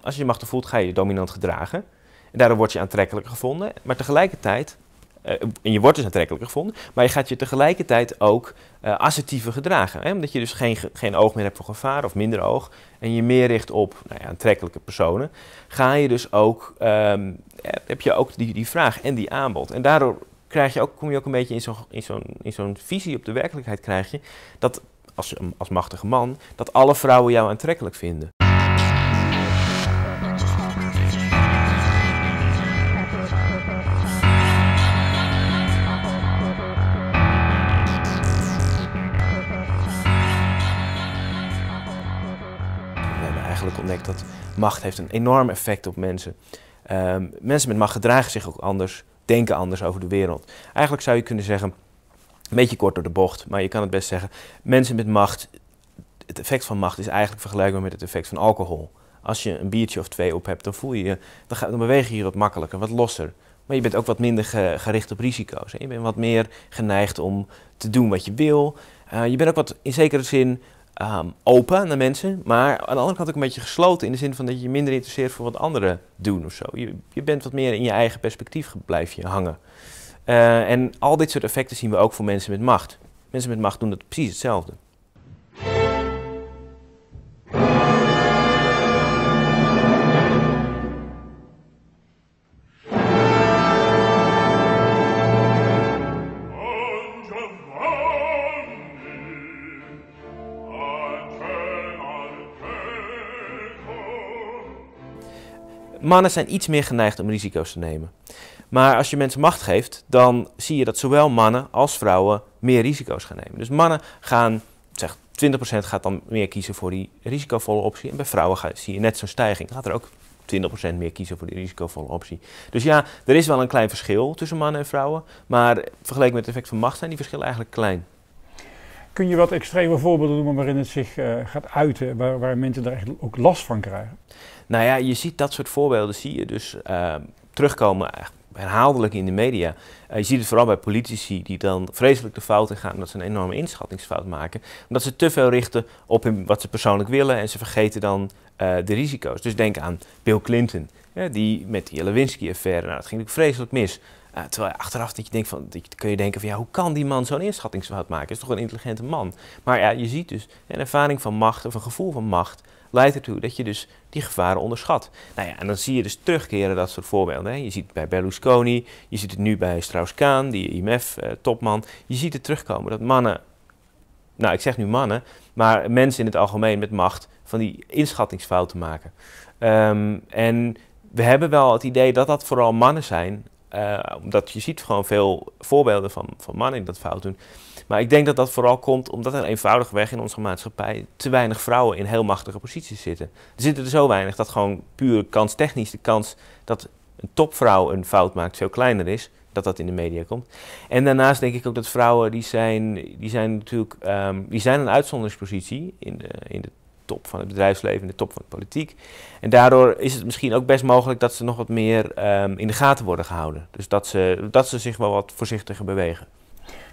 als je je machtig voelt, ga je je dominant gedragen. En daardoor word je aantrekkelijker gevonden. Maar tegelijkertijd, eh, en je wordt dus aantrekkelijker gevonden, maar je gaat je tegelijkertijd ook eh, assertiever gedragen. Hè? Omdat je dus geen, geen oog meer hebt voor gevaar of minder oog. En je meer richt op nou ja, aantrekkelijke personen. Ga je dus ook, ehm, eh, heb je ook die, die vraag en die aanbod. En daardoor krijg je ook, kom je ook een beetje in zo'n in zo'n visie op de werkelijkheid krijg je. Dat als, als machtige man, dat alle vrouwen jou aantrekkelijk vinden. eigenlijk ontdekt dat macht heeft een enorm effect op mensen. Um, mensen met macht gedragen zich ook anders, denken anders over de wereld. Eigenlijk zou je kunnen zeggen, een beetje kort door de bocht, maar je kan het best zeggen, mensen met macht, het effect van macht is eigenlijk vergelijkbaar met het effect van alcohol. Als je een biertje of twee op hebt, dan voel je je, dan, beweeg je je wat makkelijker, wat losser. Maar je bent ook wat minder gericht op risico's. Hè? Je bent wat meer geneigd om te doen wat je wil. Eh, je bent ook wat in zekere zin um, open naar mensen, maar aan de andere kant ook een beetje gesloten in de zin van dat je je minder interesseert voor wat anderen doen of zo. Je, je bent wat meer in je eigen perspectief blijf je hangen. Eh, en al dit soort effecten zien we ook voor mensen met macht. Mensen met macht doen dat precies hetzelfde. Mannen zijn iets meer geneigd om risico's te nemen. Maar als je mensen macht geeft, dan zie je dat zowel mannen als vrouwen meer risico's gaan nemen. Dus mannen gaan, zeg 20% gaat dan meer kiezen voor die risicovolle optie. En bij vrouwen ga, zie je net zo'n stijging. Gaat er ook 20% meer kiezen voor die risicovolle optie. Dus ja, er is wel een klein verschil tussen mannen en vrouwen. Maar vergeleken met het effect van macht zijn die verschillen eigenlijk klein. Kun je wat extreme voorbeelden noemen waarin het zich eh, gaat uiten, waar, waar mensen er echt ook last van krijgen? Nou ja, je ziet dat soort voorbeelden zie je dus ehm, terugkomen herhaaldelijk in de media. Eh, je ziet het vooral bij politici die dan vreselijk de fouten gaan dat ze een enorme inschattingsfout maken. Omdat ze te veel richten op hun, wat ze persoonlijk willen en ze vergeten dan eh, de risico's. Dus denk aan Bill Clinton, die met die Lewinsky-affaire, nou, dat ging natuurlijk vreselijk mis. Eh, terwijl achteraf dat je denkt van, dat kun je denken van ja, hoe kan die man zo'n inschattingsfout maken? is toch een intelligente man. Maar ja, je ziet dus een ervaring van macht of een gevoel van macht leidt ertoe dat je dus die gevaren onderschat. Nou ja, en dan zie je dus terugkeren dat soort voorbeelden. Hè. Je ziet het bij Berlusconi, je ziet het nu bij Strauss-Kaan, die IMF-topman. Eh, je ziet het terugkomen dat mannen, nou ik zeg nu mannen, maar mensen in het algemeen met macht van die inschattingsfouten maken. Ehm, en we hebben wel het idee dat dat vooral mannen zijn eh, omdat je ziet gewoon veel voorbeelden van, van mannen die dat fout doen. Maar ik denk dat dat vooral komt omdat er eenvoudigweg in onze maatschappij te weinig vrouwen in heel machtige posities zitten. Er zitten er zo weinig dat gewoon puur kanstechnisch de kans dat een topvrouw een fout maakt veel kleiner is. Dat dat in de media komt. En daarnaast denk ik ook dat vrouwen die zijn, die zijn natuurlijk ehm, die zijn een uitzonderingspositie in de, in de top van het bedrijfsleven, de top van de politiek. En daardoor is het misschien ook best mogelijk dat ze nog wat meer ehm, in de gaten worden gehouden. Dus dat ze, dat ze zich wel wat voorzichtiger bewegen.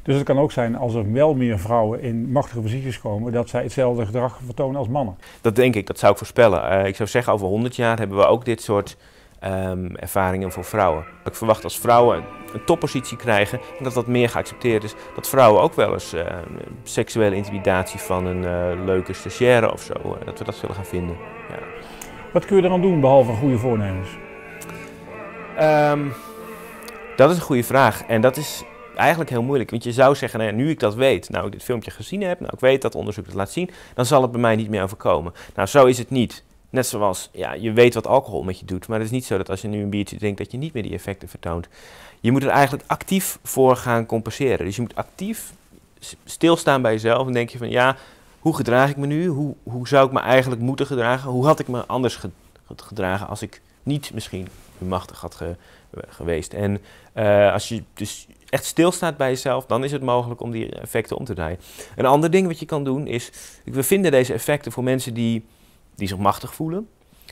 Dus het kan ook zijn als er wel meer vrouwen in machtige posities komen, dat zij hetzelfde gedrag vertonen als mannen. Dat denk ik, dat zou ik voorspellen. Eh, ik zou zeggen, over 100 jaar hebben we ook dit soort Ehm, ervaringen voor vrouwen. Ik verwacht als vrouwen een toppositie krijgen en dat dat meer geaccepteerd is, dat vrouwen ook wel eens ehm, seksuele intimidatie van een eh, leuke stagiaire of zo, eh, dat we dat zullen gaan vinden. Ja. Wat kun je eraan doen behalve goede voornemens? Ehm, dat is een goede vraag en dat is eigenlijk heel moeilijk. Want je zou zeggen, nou nu ik dat weet, nou ik dit filmpje gezien heb, nou ik weet dat onderzoek dat laat zien, dan zal het bij mij niet meer overkomen. Nou, zo is het niet. Net zoals, ja, je weet wat alcohol met je doet, maar het is niet zo dat als je nu een biertje drinkt dat je niet meer die effecten vertoont. Je moet er eigenlijk actief voor gaan compenseren. Dus je moet actief stilstaan bij jezelf en denk je van, ja, hoe gedraag ik me nu? Hoe, hoe zou ik me eigenlijk moeten gedragen? Hoe had ik me anders gedragen als ik niet misschien machtig had geweest? En eh, als je dus echt stilstaat bij jezelf, dan is het mogelijk om die effecten om te draaien. Een ander ding wat je kan doen is, we vinden deze effecten voor mensen die die zich machtig voelen,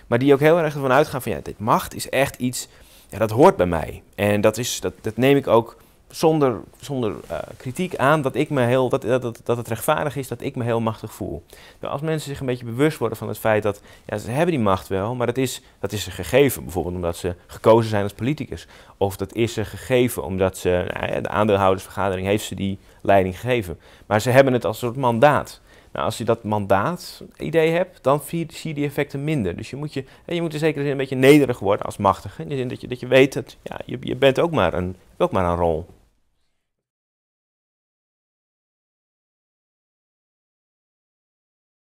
maar die ook heel erg ervan uitgaan van ja, dit macht is echt iets, ja, dat hoort bij mij. En dat, is, dat, dat neem ik ook zonder, zonder eh, kritiek aan dat, ik me heel, dat, dat, dat, dat, het rechtvaardig is dat ik me heel machtig voel. Nou, als mensen zich een beetje bewust worden van het feit dat ja, ze hebben die macht wel, maar dat is, dat is ze gegeven. Bijvoorbeeld omdat ze gekozen zijn als politicus. Of dat is ze gegeven omdat ze, nou ja, de aandeelhoudersvergadering heeft ze die leiding gegeven. Maar ze hebben het als een soort mandaat. Nou, als je dat mandaat-idee hebt, dan zie je die effecten minder. Dus je moet, je, je moet in zekere zin een beetje nederig worden als machtige. In de zin dat je, dat je weet dat ja, je, je bent ook maar een, ook maar een rol